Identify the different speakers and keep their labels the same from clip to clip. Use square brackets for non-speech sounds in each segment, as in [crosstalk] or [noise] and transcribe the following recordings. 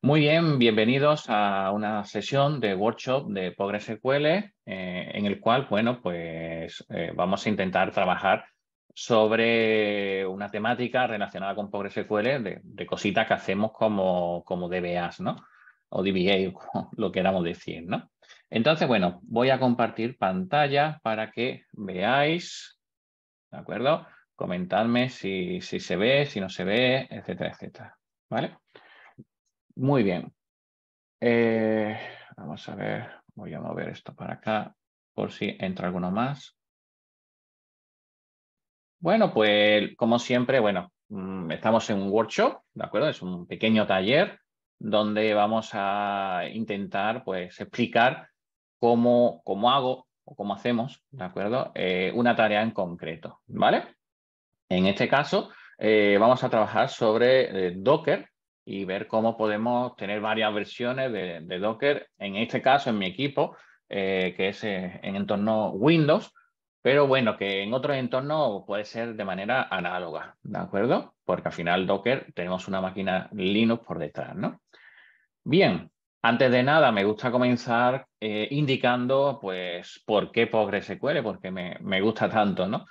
Speaker 1: Muy bien, bienvenidos a una sesión de workshop de PostgreSQL eh, en el cual, bueno, pues eh, vamos a intentar trabajar sobre una temática relacionada con PostgreSQL de, de cositas que hacemos como, como DBAs, ¿no? O DBA, [laughs] lo queramos decir, ¿no? Entonces, bueno, voy a compartir pantalla para que veáis, ¿de acuerdo? Comentadme si, si se ve, si no se ve, etcétera, etcétera, ¿vale? vale muy bien. Eh, vamos a ver, voy a mover esto para acá por si entra alguno más. Bueno, pues como siempre, bueno, mm, estamos en un workshop, ¿de acuerdo? Es un pequeño taller donde vamos a intentar pues explicar cómo, hago o cómo hacemos, ¿de acuerdo? Eh, una tarea en concreto, ¿vale? En este caso, eh, vamos a trabajar sobre Docker y ver cómo podemos tener varias versiones de, Docker, en este caso en mi equipo, eh, que es eh, en entorno Windows, pero bueno, que en otros entornos puede ser de manera análoga, ¿de acuerdo? Porque al final Docker tenemos una máquina Linux por detrás, ¿no? Bien, antes de nada, me gusta comenzar eh, indicando, pues, por qué PostgreSQL, porque me, me gusta tanto, ¿no?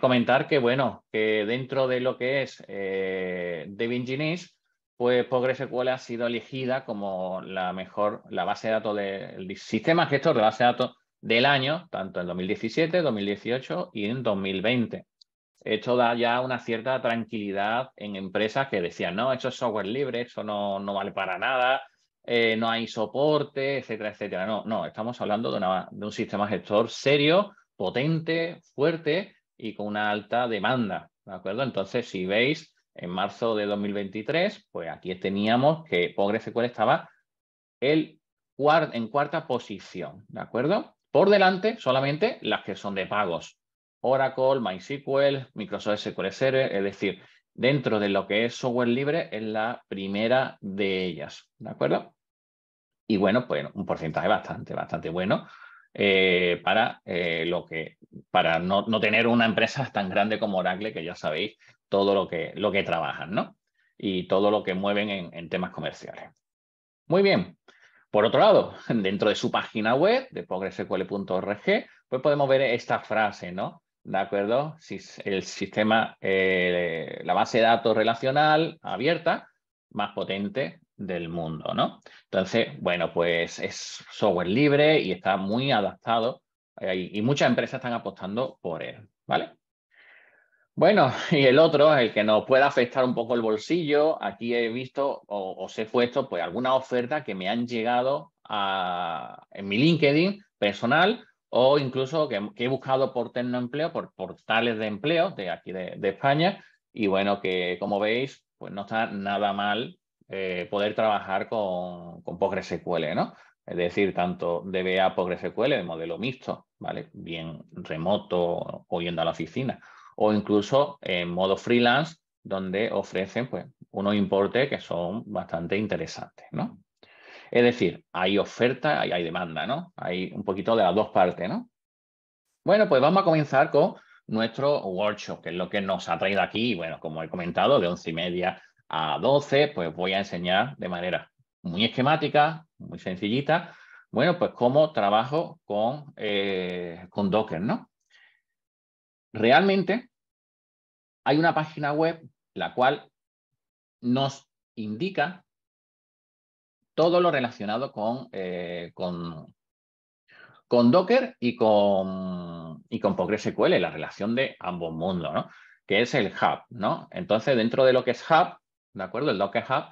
Speaker 1: comentar que, bueno, que dentro de lo que es eh, DevEngineers, pues PostgreSQL ha sido elegida como la mejor, la base de datos del sistema gestor de base de datos del año, tanto en 2017, 2018 y en 2020. Esto da ya una cierta tranquilidad en empresas que decían, no, esto es software libre, eso no, vale para nada, eh, no hay soporte, etcétera, etcétera. No, no, estamos hablando de, de un sistema gestor serio, potente, fuerte y con una alta demanda, ¿de acuerdo? Entonces, si veis, en marzo de 2023, pues aquí teníamos que PostgreSQL estaba el en cuarta posición, ¿de acuerdo? Por delante solamente las que son de pagos, Oracle, MySQL, Microsoft SQL Server, es decir, dentro de lo que es software libre es la primera de ellas, ¿de acuerdo? Y bueno, pues un porcentaje bastante, bastante bueno eh, para eh, lo que, para no, no, tener una empresa [laughs] tan grande como Oracle, que ya sabéis todo lo que, lo que trabajan, ¿no? Y todo lo que mueven en, temas comerciales. Muy bien. Por otro lado, [laughs] dentro de su página web de progressql.org, pues podemos ver esta frase, ¿no? ¿De acuerdo? El sistema, eh, la base de datos relacional abierta más potente del mundo, ¿no? Entonces, bueno, pues es software libre y está muy adaptado eh, y muchas empresas están apostando por él, ¿vale? Bueno, [laughs] y el otro, el que nos pueda afectar un poco el bolsillo, aquí he visto o os he puesto pues alguna oferta que me han llegado en mi LinkedIn personal o incluso que, he buscado por Empleo, por portales de empleo de aquí de, España. Y bueno, que como veis, pues no está nada mal eh, poder trabajar con, con ¿no? Es decir, tanto DBA, PostgreSQL, de modelo mixto, ¿vale? Bien remoto o yendo a la oficina o incluso en modo freelance, donde ofrecen pues, unos importes que son bastante interesantes. ¿no? Es decir, hay oferta y hay demanda, ¿no? Hay un poquito de las dos partes, ¿no? Bueno, pues vamos a comenzar con nuestro workshop, que es lo que nos ha traído aquí. Bueno, como he comentado, de once y media a 12, pues voy a enseñar de manera muy esquemática, muy sencillita, bueno, pues cómo trabajo con, eh, con Docker, ¿no? Realmente hay una página web la cual nos indica todo lo relacionado con, eh, con, Docker y con, y con PostgreSQL, la relación de ambos mundos, que es el hub. ¿no? Entonces, dentro de lo que es hub, ¿de acuerdo? El Docker Hub,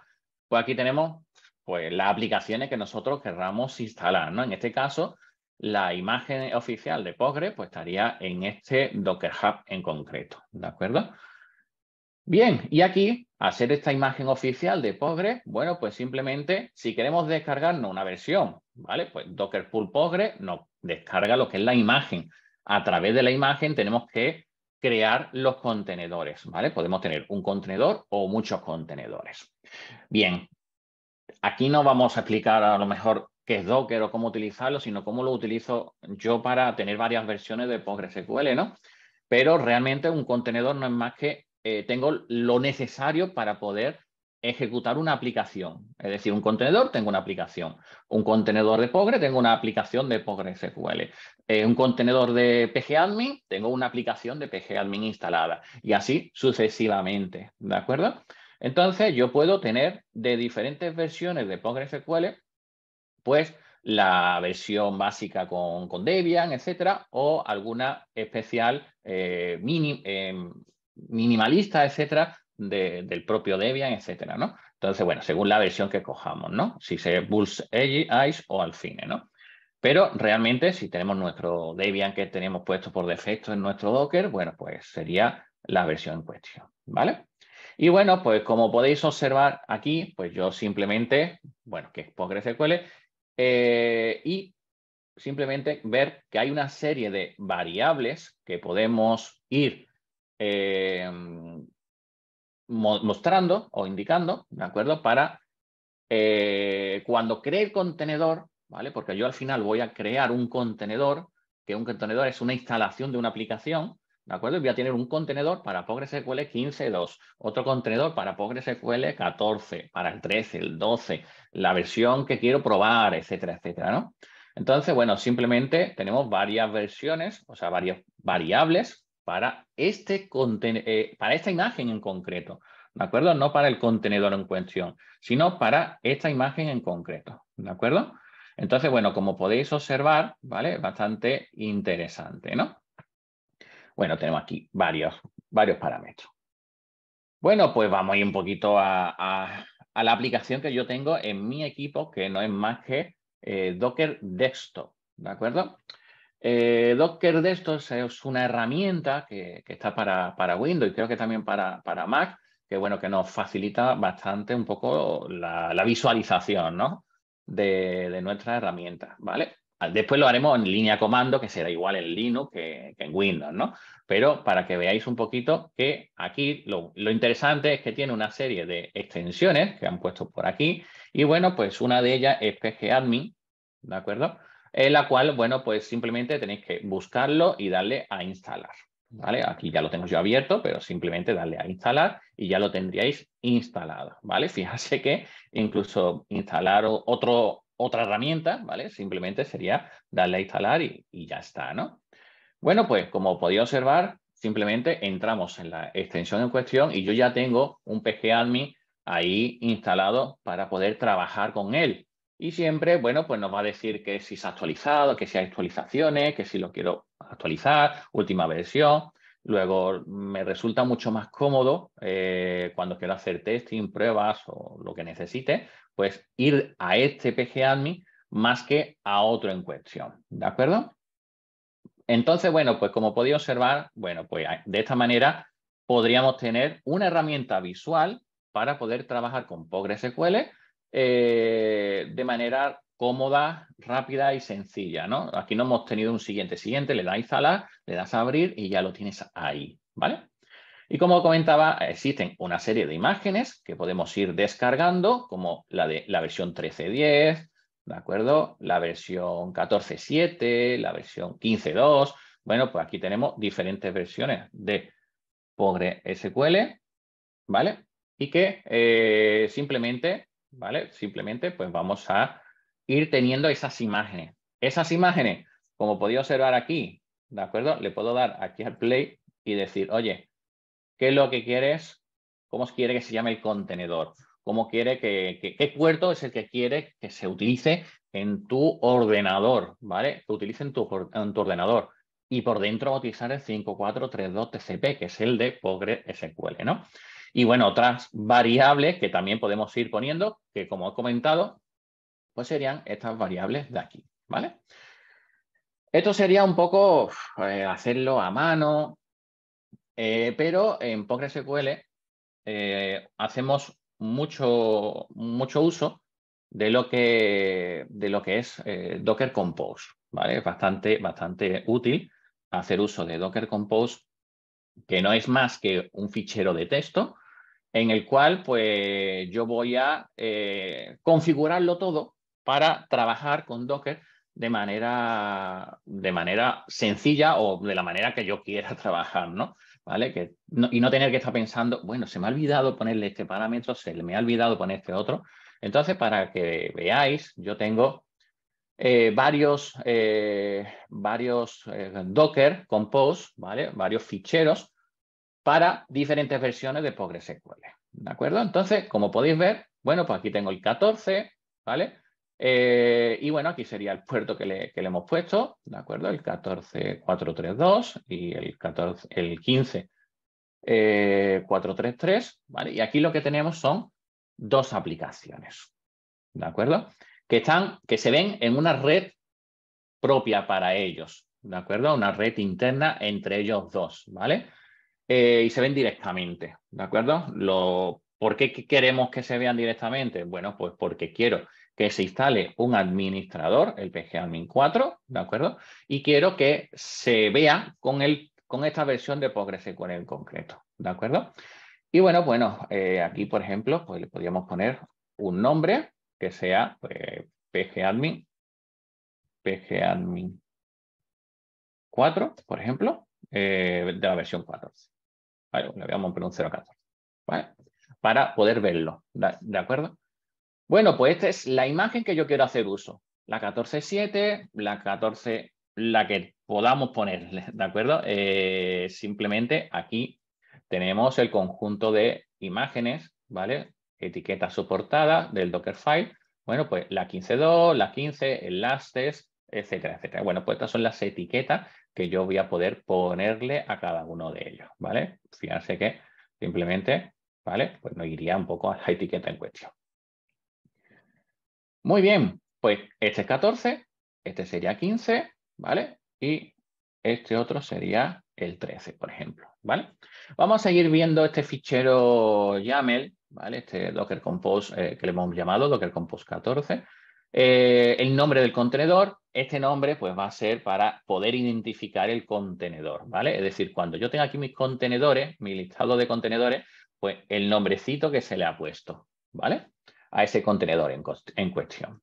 Speaker 1: pues aquí tenemos pues, las aplicaciones que nosotros querramos instalar. ¿no? En este caso, la imagen oficial de pogre pues, estaría en este Docker Hub en concreto, ¿de acuerdo? Bien, y aquí, hacer esta imagen oficial de Postgres, bueno, pues simplemente, si queremos descargarnos una versión, ¿vale? Pues Docker Pool Postgres nos descarga lo que es la imagen. A través de la imagen tenemos que crear los contenedores, ¿vale? Podemos tener un contenedor o muchos contenedores. Bien, aquí no vamos a explicar a lo mejor qué es Docker o cómo utilizarlo, sino cómo lo utilizo yo para tener varias versiones de PostgreSQL, ¿no? Pero realmente un contenedor no es más que eh, tengo lo necesario para poder ejecutar una aplicación. Es decir, un contenedor, tengo una aplicación. Un contenedor de Pogre, tengo una aplicación de PostgreSQL. Eh, un contenedor de PGAdmin, tengo una aplicación de PGAdmin instalada. Y así sucesivamente, ¿de acuerdo? Entonces, yo puedo tener de diferentes versiones de PostgreSQL pues la versión básica con, Debian, etcétera, o alguna especial eh, eh, minimalista, etcétera, del propio Debian, etcétera, ¿no? Entonces, bueno, según la versión que cojamos, ¿no? Si se Bullseye, Ice o Alcine, ¿no? Pero realmente, si tenemos nuestro Debian que tenemos puesto por defecto en nuestro Docker, bueno, pues sería la versión en cuestión, ¿vale? Y bueno, pues como podéis observar aquí, pues yo simplemente, bueno, que es PostgreSQL, eh, y simplemente ver que hay una serie de variables que podemos ir eh, mostrando o indicando, ¿de acuerdo? Para eh, cuando cree el contenedor, ¿vale? Porque yo al final voy a crear un contenedor, que un contenedor es una instalación de una aplicación, ¿De acuerdo? voy a tener un contenedor para PostgreSQL 15.2, otro contenedor para PostgreSQL 14, para el 13, el 12, la versión que quiero probar, etcétera, etcétera, ¿no? Entonces, bueno, simplemente tenemos varias versiones, o sea, varias variables para, este eh, para esta imagen en concreto, ¿de acuerdo? No para el contenedor en cuestión, sino para esta imagen en concreto, ¿de acuerdo? Entonces, bueno, como podéis observar, ¿vale? Bastante interesante, ¿no? Bueno, tenemos aquí varios, varios parámetros. Bueno, pues vamos a ir un poquito a, la aplicación que yo tengo en mi equipo, que no es más que eh, Docker Desktop, ¿de acuerdo? Eh, Docker Desktop es una herramienta que, está para, Windows y creo que también para, Mac, que bueno, que nos facilita bastante un poco la, visualización, De, de nuestra herramienta, ¿vale? Después lo haremos en línea comando, que será igual en Linux que, en Windows, ¿no? Pero para que veáis un poquito que aquí lo, interesante es que tiene una serie de extensiones que han puesto por aquí. Y bueno, pues una de ellas es pgadmin, ¿de acuerdo? En la cual, bueno, pues simplemente tenéis que buscarlo y darle a instalar. ¿Vale? Aquí ya lo tengo yo abierto, pero simplemente darle a instalar y ya lo tendríais instalado, ¿vale? [laughs] Fíjense que incluso instalar otro otra herramienta, ¿vale? Simplemente sería darle a instalar y, ya está, ¿no? Bueno, pues como podía observar, simplemente entramos en la extensión en cuestión y yo ya tengo un pgadmin ahí instalado para poder trabajar con él. Y siempre, bueno, pues nos va a decir que si se ha actualizado, que si hay actualizaciones, que si lo quiero actualizar, última versión. Luego me resulta mucho más cómodo eh, cuando quiero hacer testing, pruebas o lo que necesite, pues ir a este pgadmin más que a otro en cuestión, ¿de acuerdo? Entonces, bueno, pues como podéis observar, bueno, pues de esta manera podríamos tener una herramienta visual para poder trabajar con PostgreSQL SQL eh, de manera cómoda, rápida y sencilla, ¿no? Aquí no hemos tenido un siguiente, siguiente, le das a instalar, le das a abrir y ya lo tienes ahí, ¿vale? Y como comentaba, existen una serie de imágenes que podemos ir descargando, como la de la versión 13.10, ¿de acuerdo? La versión 14.7, la versión 15.2. Bueno, pues aquí tenemos diferentes versiones de PostgreSQL, ¿vale? Y que eh, simplemente, ¿vale? Simplemente pues vamos a ir teniendo esas imágenes. Esas imágenes, como podéis observar aquí, ¿de acuerdo? Le puedo dar aquí al play y decir, oye, qué es lo que quieres, cómo quiere que se llame el contenedor, cómo quiere que, qué puerto es el que quiere que se utilice en tu ordenador, ¿vale? Que utilice en tu, ordenador. Y por dentro utilizar el 5432 TCP, que es el de PostgreSQL, ¿no? Y bueno, otras variables que también podemos ir poniendo, que como he comentado, pues serían estas variables de aquí, ¿vale? Esto sería un poco eh, hacerlo a mano, eh, pero en PostgreSQL eh, hacemos mucho, mucho uso de lo que, de lo que es eh, Docker Compose. ¿vale? Es bastante, bastante útil hacer uso de Docker Compose, que no es más que un fichero de texto en el cual pues, yo voy a configurarlo todo para trabajar con Docker de manera, de manera sencilla o de la manera que yo quiera [laughs] trabajar, ¿no? ¿vale? Que y no tener que estar pensando, bueno, se me ha olvidado ponerle este parámetro, se me ha olvidado poner este otro. Entonces, para que veáis, yo tengo eh, varios, eh, varios eh, Docker Compose, ¿vale? Varios ficheros para diferentes versiones de PostgreSQL, ¿de acuerdo? Entonces, como podéis ver, bueno, pues aquí tengo el 14, ¿vale? Eh, y bueno, aquí sería el puerto que le, hemos puesto, ¿de acuerdo? El 14432 y el, 14, el 15. 433, eh, ¿vale? Y aquí lo que tenemos son dos aplicaciones, ¿de acuerdo? Que, están, que se ven en una red propia para ellos, ¿de acuerdo? Una red interna entre ellos dos, ¿vale? Eh, y se ven directamente, ¿de acuerdo? Lo, ¿Por qué queremos que se vean directamente? Bueno, pues porque quiero que se instale un administrador, el pgadmin 4, ¿de acuerdo? Y quiero que se vea con, el, con esta versión de PostgreSQL en concreto, ¿de acuerdo? Y bueno, bueno, eh, aquí, por ejemplo, pues le podríamos poner un nombre que sea eh, pgadmin, pgadmin 4, por ejemplo, eh, de la versión 14. le voy a poner un 0.14, ¿vale? Para poder verlo, ¿de acuerdo? Bueno, pues esta es la imagen que yo quiero hacer uso. La 14.7, la 14, la que podamos ponerle, ¿de acuerdo? Eh, simplemente aquí tenemos el conjunto de imágenes, ¿vale? Etiqueta soportada del Dockerfile. Bueno, pues la 15.2, la 15, enlaces, etcétera, etcétera. Bueno, pues estas son las etiquetas que yo voy a poder ponerle a cada uno de ellos, ¿vale? Fíjense que simplemente, ¿vale? Pues nos iría un poco a la etiqueta en cuestión. Muy bien, pues este es 14, este sería 15, ¿vale? Y este otro sería el 13, por ejemplo, ¿vale? Vamos a seguir viendo este fichero YAML, ¿vale? Este Docker Compose eh, que le hemos llamado Docker Compose 14. Eh, el nombre del contenedor, este nombre pues va a ser para poder identificar el contenedor, ¿vale? Es decir, cuando yo tenga aquí mis contenedores, mi listado de contenedores, pues el nombrecito que se le ha puesto, ¿vale? a ese contenedor en, cuestión.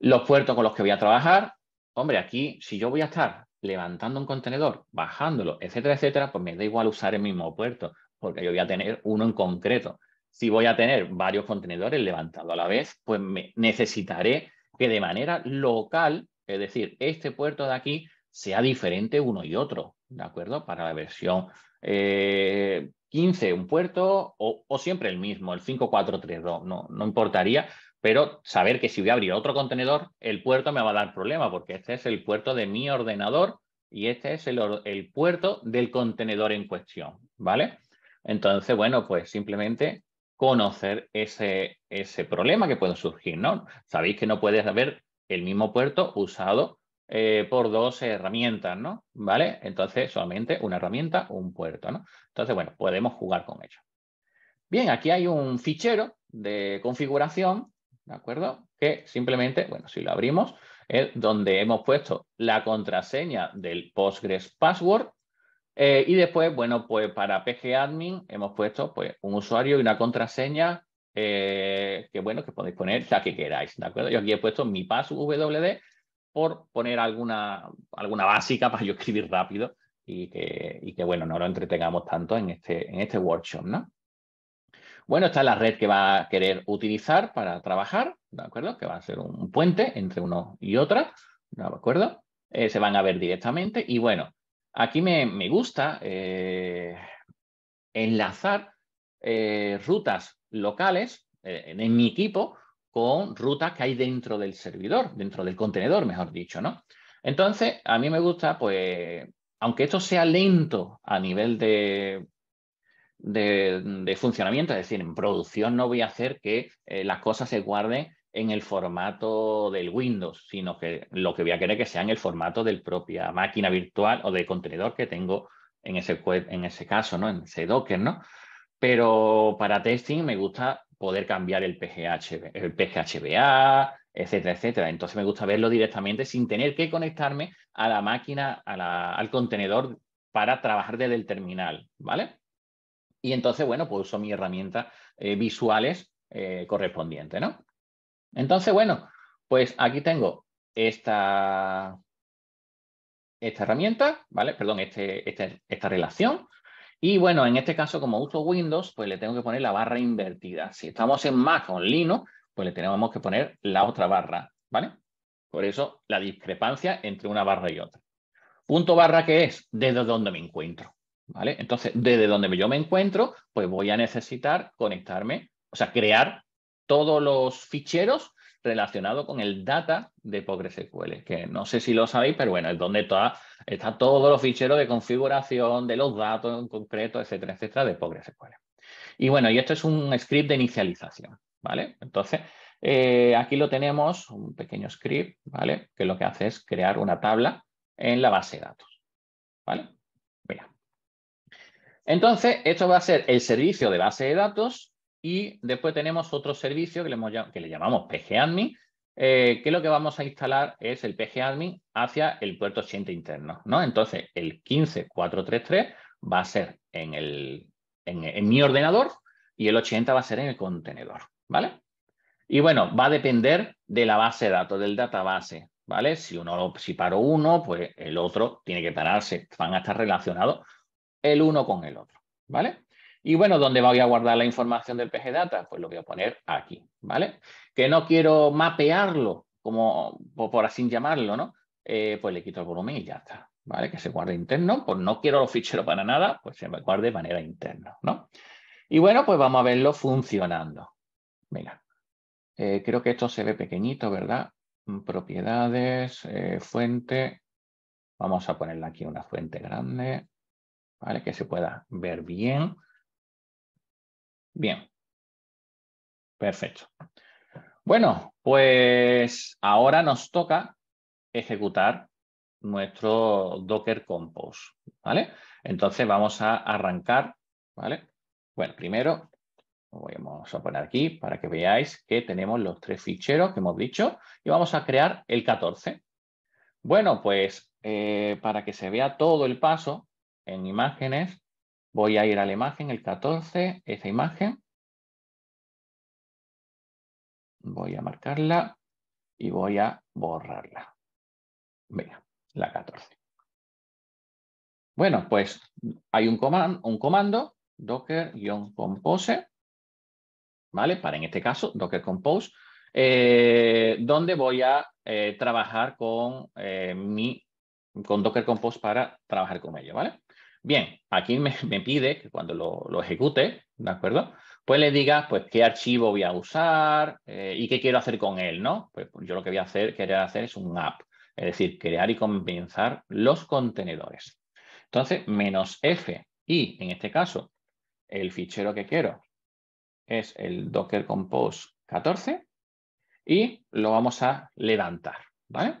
Speaker 1: Los puertos con los que voy a trabajar, hombre, aquí si yo voy a estar levantando un contenedor, bajándolo, etcétera, etcétera, pues me da igual usar el mismo puerto, porque yo voy a tener uno en concreto. Si voy a tener varios contenedores levantados a la vez, pues necesitaré que de manera local, es decir, este puerto de aquí sea diferente uno y otro, ¿de acuerdo? Para la versión eh, 15 un puerto o, siempre el mismo, el 5432, no, no importaría, pero saber que si voy a abrir otro contenedor, el puerto me va a dar problema porque este es el puerto de mi ordenador y este es el, el puerto del contenedor en cuestión, ¿vale? Entonces, bueno, pues simplemente conocer ese, ese problema que puede surgir, ¿no? Sabéis que no puedes haber el mismo puerto usado eh, por dos herramientas, ¿no? ¿Vale? Entonces, solamente una herramienta, un puerto, ¿no? Entonces, bueno, podemos jugar con ello. Bien, aquí hay un fichero de configuración, ¿de acuerdo? Que simplemente, bueno, si lo abrimos, es donde hemos puesto la contraseña del Postgres Password. Eh, y después, bueno, pues para PGAdmin hemos puesto pues, un usuario y una contraseña eh, que, bueno, que podéis poner la que queráis, ¿de acuerdo? Yo aquí he puesto mi WD por poner alguna, alguna básica para yo escribir rápido y que, y que bueno, no lo entretengamos tanto en este, en este workshop, ¿no? Bueno, esta es la red que va a querer utilizar para trabajar, ¿de acuerdo? Que va a ser un puente entre uno y otra, ¿de acuerdo? Eh, se van a ver directamente y bueno, aquí me, gusta eh, enlazar eh, rutas locales en mi equipo con rutas que hay dentro del servidor, dentro del contenedor, mejor dicho, ¿no? Entonces, a mí me gusta, pues, aunque esto sea lento a nivel de, de, funcionamiento, es decir, en producción no voy a hacer que eh, las cosas se guarden en el formato del Windows, sino que lo que voy a querer que sea en el formato del propia máquina virtual o del contenedor que tengo en ese, en ese caso, ¿no? En ese Docker, ¿no? Pero para testing me gusta poder cambiar el, PGH, el PGHBA, etcétera, etcétera. Entonces me gusta verlo directamente sin tener que conectarme a la máquina, al contenedor para trabajar desde el terminal, ¿vale? Y entonces, bueno, pues uso mi herramienta eh, visuales eh, correspondientes, ¿no? Entonces, bueno, pues aquí tengo esta, esta herramienta, ¿vale? Perdón, este, este, esta relación y bueno, en este caso, como uso Windows, pues le tengo que poner la barra invertida. Si estamos en Mac o en Linux, pues le tenemos que poner la otra barra, ¿vale? Por eso la discrepancia entre una barra y otra. Punto barra que es desde donde me encuentro, ¿vale? Entonces, desde donde yo me encuentro, pues voy a necesitar conectarme, o sea, crear todos los ficheros relacionados con el data de PostgreSQL, que no sé si lo sabéis, pero bueno, es donde todas... Está todos los ficheros de configuración, de los datos en concreto, etcétera, etcétera, de PostgreSQL. Y bueno, y esto es un script de inicialización, ¿vale? Entonces, eh, aquí lo tenemos, un pequeño script, ¿vale? Que lo que hace es crear una tabla en la base de datos, ¿vale? Mira. Entonces, esto va a ser el servicio de base de datos y después tenemos otro servicio que le, que le llamamos PGAdmin, eh, que lo que vamos a instalar es el pgadmin hacia el puerto 80 interno. ¿no? Entonces, el 15433 va a ser en, mi ordenador y el 80 va a ser en el contenedor. ¿vale? Y bueno, va a depender de la base de datos, del database. ¿Vale? Si uno si paro uno, pues el otro tiene que pararse. Van a estar relacionados el uno con el otro. ¿Vale? Y bueno, ¿dónde voy a guardar la información del PGData? Pues lo voy a poner aquí, ¿vale? Que no quiero mapearlo, como por así llamarlo, ¿no? Eh, pues le quito el volumen y ya está, ¿vale? Que se guarde interno, pues no quiero los ficheros para nada, pues se me guarde de manera interna, ¿no? Y bueno, pues vamos a verlo funcionando. Mira, eh, creo que esto se ve pequeñito, ¿verdad? Mm, propiedades, eh, fuente. Vamos a ponerle aquí una fuente grande, ¿vale? Que se pueda
Speaker 2: ver bien. Bien. Perfecto.
Speaker 1: Bueno, pues ahora nos toca ejecutar nuestro Docker Compose, ¿vale? Entonces vamos a arrancar, ¿vale? Bueno, primero vamos a poner aquí para que veáis que tenemos los tres ficheros que hemos dicho y vamos a crear el 14. Bueno, pues eh, para que se vea todo el paso en imágenes, Voy a ir a la imagen, el 14, esa imagen.
Speaker 2: Voy a marcarla y voy a borrarla.
Speaker 1: Venga, la 14. Bueno, pues hay un, comando, un comando docker-compose, ¿vale? Para en este caso, docker compose, eh, donde voy a eh, trabajar con eh, mi, con docker compose para trabajar con ello, ¿vale? Bien, aquí me, me pide que cuando lo, ejecute, ¿de acuerdo? Pues le diga, pues, qué archivo voy a usar eh, y qué quiero hacer con él, ¿no? Pues, pues yo lo que voy a hacer, querer hacer es un app, es decir, crear y comenzar los contenedores. Entonces, menos F y, en este caso, el fichero que quiero es el docker compose 14 y lo vamos a levantar, ¿vale?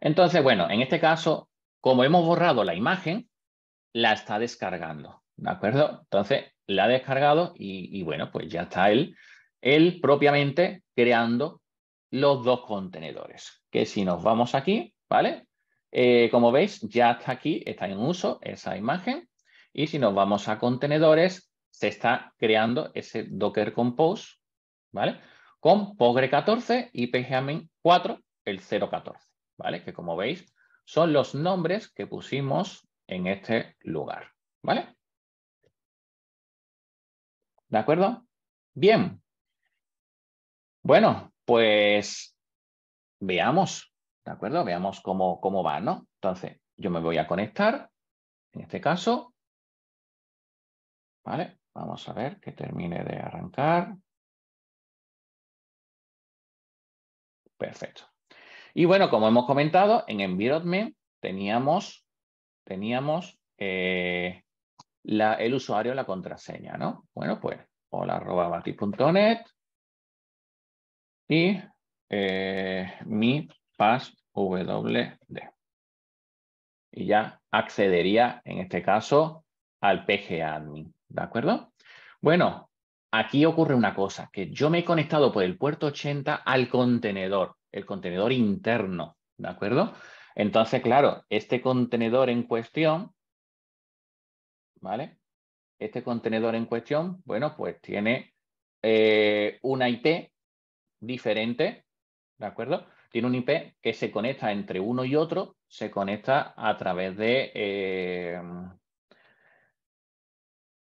Speaker 1: Entonces, bueno, en este caso como hemos borrado la imagen, la está descargando, ¿de acuerdo? Entonces, la ha descargado y, bueno, pues ya está él, él propiamente creando los dos contenedores. Que si nos vamos aquí, ¿vale? Eh, como veis, ya está aquí, está en uso esa imagen. Y si nos vamos a contenedores, se está creando ese Docker Compose, ¿vale? Con Pogre 14 y PGAMIN 4, el 014, ¿vale? Que como veis, son los nombres que pusimos en este lugar. ¿Vale? ¿De acuerdo? Bien. Bueno, pues veamos, ¿de acuerdo? Veamos cómo, cómo va, ¿no? Entonces, yo me voy a conectar, en este caso. ¿Vale? Vamos a ver que termine de arrancar.
Speaker 2: Perfecto. Y bueno, como hemos
Speaker 1: comentado, en environment teníamos, teníamos eh, el usuario la contraseña, ¿no? Bueno, pues hola arroba y eh, mi passwd. Y ya accedería, en este caso, al pgadmin, ¿de acuerdo? Bueno, aquí ocurre una cosa, que yo me he conectado por el puerto 80 al contenedor el contenedor interno, ¿de acuerdo? Entonces, claro, este contenedor en cuestión, ¿vale? Este contenedor en cuestión, bueno, pues tiene eh, una IP diferente, ¿de acuerdo? Tiene un IP que se conecta entre uno y otro, se conecta a través de... Eh,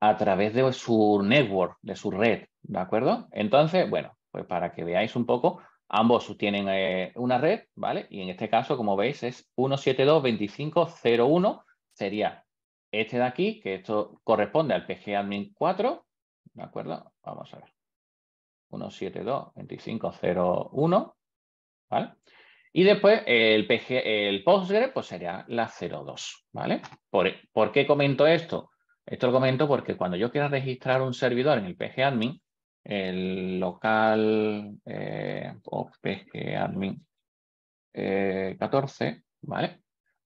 Speaker 1: a través de su network, de su red, ¿de acuerdo? Entonces, bueno, pues para que veáis un poco Ambos tienen eh, una red, ¿vale? Y en este caso, como veis, es 172.25.01, sería este de aquí, que esto corresponde al pgadmin 4, ¿de acuerdo? Vamos a ver. 172.25.01, ¿vale? Y después el, PG, el Postgre, pues sería la 02, ¿vale? ¿Por, ¿Por qué comento esto? Esto lo comento porque cuando yo quiera registrar un servidor en el pgadmin, el local eh, admin 14, eh, ¿vale?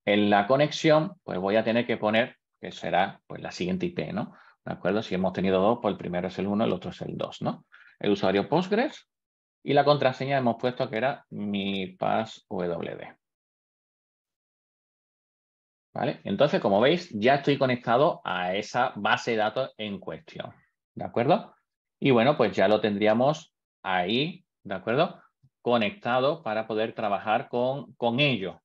Speaker 1: En la conexión, pues voy a tener que poner que será pues, la siguiente IP, ¿no? ¿De acuerdo? Si hemos tenido dos, pues el primero es el 1, el otro es el 2, ¿no? El usuario Postgres y la contraseña hemos puesto que era mi passwd. ¿Vale? Entonces, como veis, ya estoy conectado a esa base de datos en cuestión. ¿De acuerdo? Y bueno, pues ya lo tendríamos ahí, ¿de acuerdo? Conectado para poder trabajar con, ello,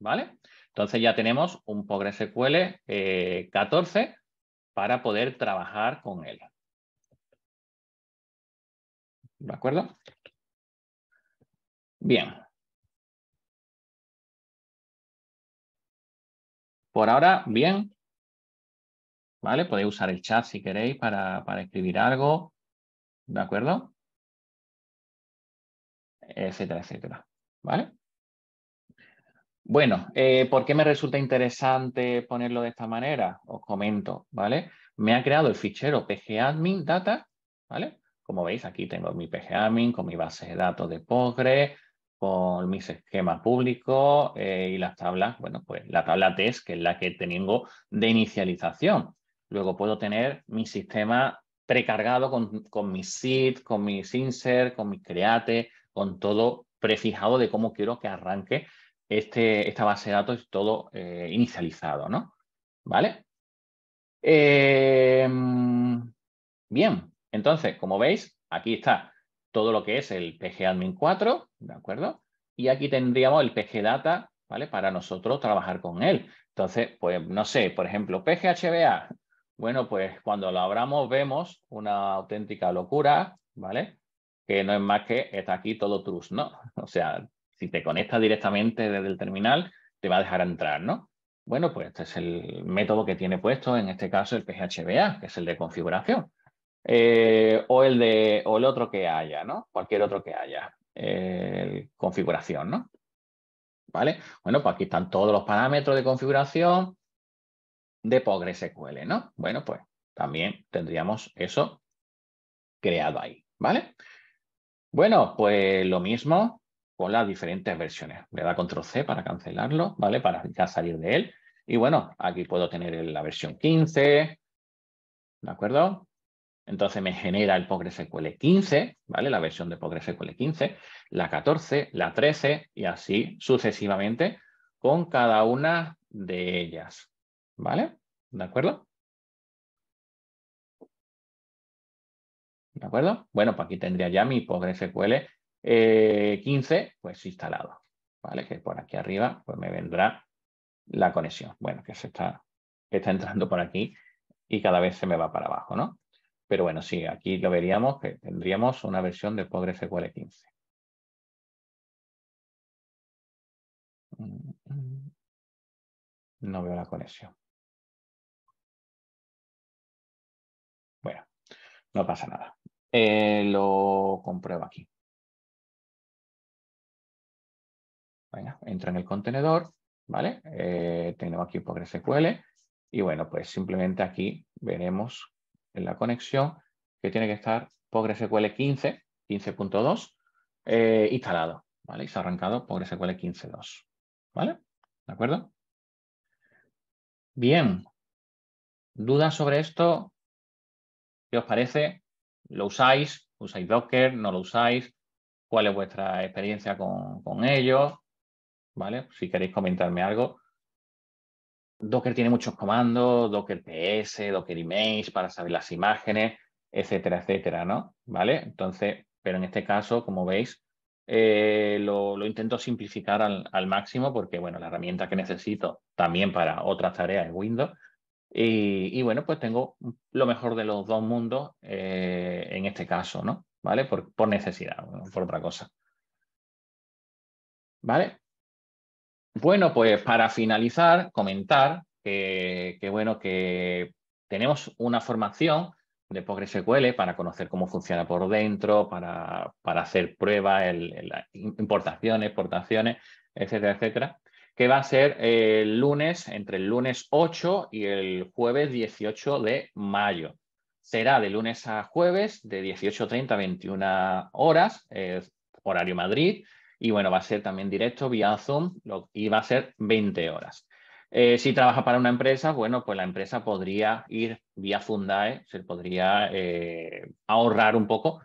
Speaker 1: ¿vale? Entonces ya tenemos un PostgreSQL 14 eh, para poder trabajar con él.
Speaker 2: ¿De acuerdo? Bien. Por ahora, bien. ¿Vale? Podéis usar el chat si queréis para escribir algo. ¿de acuerdo? Etcétera, etcétera,
Speaker 1: ¿vale? Bueno, eh, ¿por qué me resulta interesante ponerlo de esta manera? Os comento, ¿vale? Me ha creado el fichero pgadmin data, ¿vale? Como veis, aquí tengo mi pgadmin con mi base de datos de Postgres, con mis esquemas públicos eh, y las tablas, bueno, pues la tabla test, que es la que tengo de inicialización. Luego puedo tener mi sistema precargado con, con mis seed, con mi insert, con mi create, con todo prefijado de cómo quiero que arranque este, esta base de datos, todo eh, inicializado, ¿no? ¿Vale? Em, bien, entonces, como veis, aquí está todo lo que es el pgadmin 4, ¿de acuerdo? Y aquí tendríamos el pgdata, ¿vale? Para nosotros trabajar con él. Entonces, pues no sé, por ejemplo, PGHBA, bueno, pues cuando lo abramos vemos una auténtica locura, ¿vale? Que no es más que está aquí todo trus, ¿no? [laughs] O sea, si te conectas directamente desde el terminal, te va a dejar entrar, ¿no? Bueno, pues este es el método que tiene puesto, en este caso el PHBA, que es el de configuración. Eh, o, el de, o el otro que haya, ¿no? Cualquier otro que haya. Eh, configuración, ¿no? ¿Vale? Bueno, pues aquí están todos los parámetros de configuración, de PostgreSQL, ¿no? Bueno, pues también tendríamos eso creado ahí, ¿vale? Bueno, pues lo mismo con las diferentes versiones. Le da control C para cancelarlo, ¿vale? Para ya salir de él. Y bueno, aquí puedo tener la versión 15, ¿de acuerdo? Entonces me genera el PostgreSQL 15, ¿vale? La versión de PostgreSQL 15, la 14, la 13 y así sucesivamente con cada una de ellas, ¿Vale? ¿De acuerdo?
Speaker 2: ¿De acuerdo? Bueno, pues aquí tendría
Speaker 1: ya mi PostgreSQL SQL eh, 15 pues instalado. ¿Vale? Que por aquí arriba pues me vendrá la conexión. Bueno, que se está, está entrando por aquí y cada vez se me va para abajo, ¿no? Pero bueno, sí, aquí lo veríamos que tendríamos una
Speaker 2: versión de PostgreSQL 15. Mm, mm. No veo la conexión. No pasa nada. Eh, lo compruebo aquí. Bueno, entro en el
Speaker 1: contenedor, ¿vale? Eh, tenemos tengo aquí postgresql y bueno, pues simplemente aquí veremos en la conexión que tiene que estar PostgreSQL 15, 15.2 instalado, ¿vale? Y se ha arrancado PostgreSQL 15.2, ¿vale? ¿De acuerdo? Bien. ¿Dudas sobre esto? ¿Qué os parece? ¿Lo usáis? ¿Usáis Docker? ¿No lo usáis? ¿Cuál es vuestra experiencia con, con ellos? ¿Vale? Si queréis comentarme algo. Docker tiene muchos comandos, Docker PS, Docker Image para saber las imágenes, etcétera, etcétera, ¿no? ¿Vale? Entonces, pero en este caso, como veis, eh, lo, intento simplificar al, máximo porque, bueno, la herramienta que necesito también para otras tareas es Windows, y, bueno, pues tengo lo mejor de los dos mundos eh, en este caso, ¿no? ¿Vale? Por, necesidad, por otra cosa. ¿Vale? Bueno, pues para finalizar, comentar que, bueno, que tenemos una formación de PostgreSQL para conocer cómo funciona por dentro, para, hacer pruebas, importaciones, exportaciones, etcétera, etcétera va a ser eh, el lunes, entre el lunes 8 y el jueves 18 de mayo. Será de lunes a jueves, de 18.30 a 21 horas, eh, horario Madrid, y bueno, va a ser también directo vía Zoom y va a ser 20 horas. Eh, si trabaja para una empresa, bueno, pues la empresa podría ir vía Fundae, se podría ahorrar un poco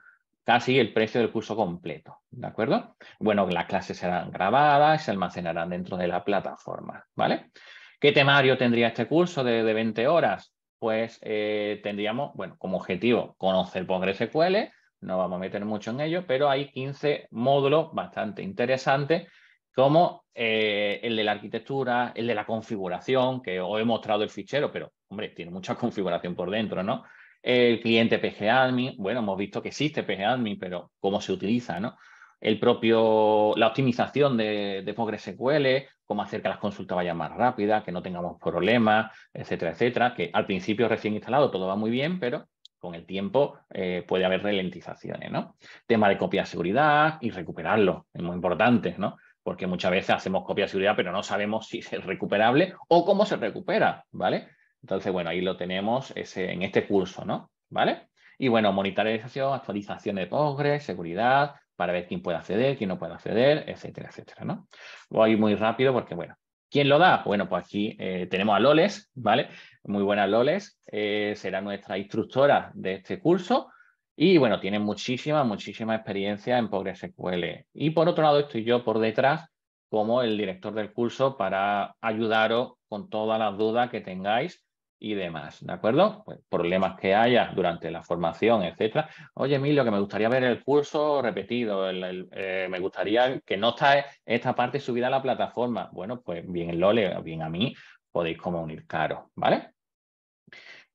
Speaker 1: casi el precio del curso completo, ¿de acuerdo? Bueno, las clases serán grabadas y se almacenarán dentro de la plataforma, ¿vale? ¿Qué temario tendría este curso de, 20 horas? Pues eh, tendríamos, bueno, como objetivo conocer PostgreSQL, no vamos a meter mucho en ello, pero hay 15 módulos bastante interesantes, como eh, el de la arquitectura, el de la configuración, que os he mostrado el fichero, pero, hombre, tiene mucha [laughs] configuración por dentro, ¿no? El cliente PGAdmin, bueno, hemos visto que existe PGAdmin, pero cómo se utiliza, ¿no? El propio, la optimización de, de PostgreSQL, cómo hacer que las consultas vayan más rápidas, que no tengamos problemas, etcétera, etcétera, que al principio recién instalado todo va muy bien, pero con el tiempo eh, puede haber ralentizaciones, ¿no? Tema de copia de seguridad y recuperarlo, es muy importante, ¿no? Porque muchas veces hacemos copia de seguridad, pero no sabemos si es recuperable o cómo se recupera, ¿vale? Entonces, bueno, ahí lo tenemos ese, en este curso, ¿no? ¿Vale? Y bueno, monitorización, actualización de Postgres, seguridad, para ver quién puede acceder, quién no puede acceder, etcétera, etcétera, ¿no? Voy muy rápido porque, bueno, ¿quién lo da? Bueno, pues aquí eh, tenemos a Loles, ¿vale? Muy buena Loles, eh, será nuestra instructora de este curso y, bueno, tiene muchísima, muchísima experiencia en SQL. Y por otro lado estoy yo por detrás como el director del curso para ayudaros con todas las dudas que tengáis y demás, ¿de acuerdo? Pues problemas que haya durante la formación, etcétera. Oye, Emilio, que me gustaría ver el curso repetido, eh, me gustaría que no está esta parte subida a la plataforma. Bueno, pues bien Lole, bien a mí, podéis como unir caro, ¿vale?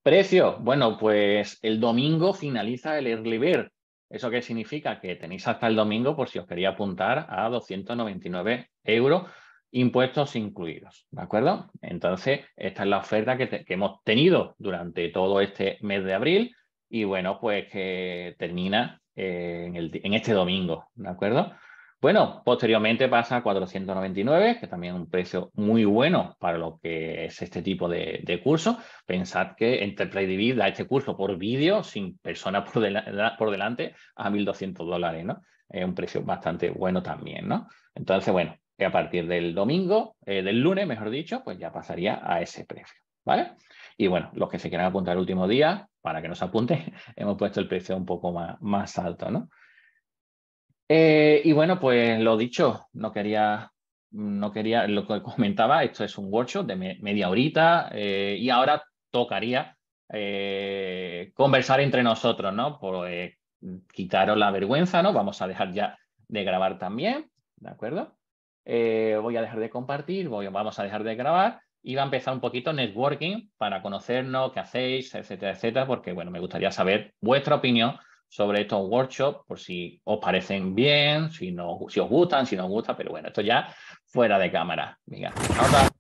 Speaker 1: Precio, bueno, pues el domingo finaliza el early bird. ¿Eso qué significa? Que tenéis hasta el domingo por si os quería apuntar a 299 euros impuestos incluidos, ¿de acuerdo? Entonces, esta es la oferta que, hemos tenido durante todo este mes de abril y bueno, pues que termina eh, en, este domingo, ¿de acuerdo? Bueno, posteriormente pasa a 499, que también es un precio muy bueno para lo que es este tipo de, curso. Pensad que Enterprise Divid da este curso por vídeo, sin personas por, por delante, a 1.200 dólares, ¿no? Es un precio bastante bueno también, ¿no? Entonces, bueno, y a partir del domingo, eh, del lunes, mejor dicho, pues ya pasaría a ese precio. ¿Vale? Y bueno, los que se quieran apuntar el último día, para que nos apunte, [laughs] hemos puesto el precio un poco más, más alto, ¿no? Eh, y bueno, pues lo dicho, no quería, no quería, lo que comentaba, esto es un workshop de media horita eh, y ahora tocaría conversar entre nosotros, ¿no? Por pues, mm, quitaros la vergüenza, ¿no? Vamos a dejar ya de grabar también, ¿de acuerdo? Eh, voy a dejar de compartir, vamos a dejar de grabar y va a empezar un poquito networking para conocernos, qué hacéis, etcétera, etcétera, porque bueno, me gustaría saber vuestra opinión sobre estos workshops, por si os parecen bien, si, no, si os gustan, si no os gusta, pero bueno, esto ya fuera de cámara.
Speaker 2: Venga,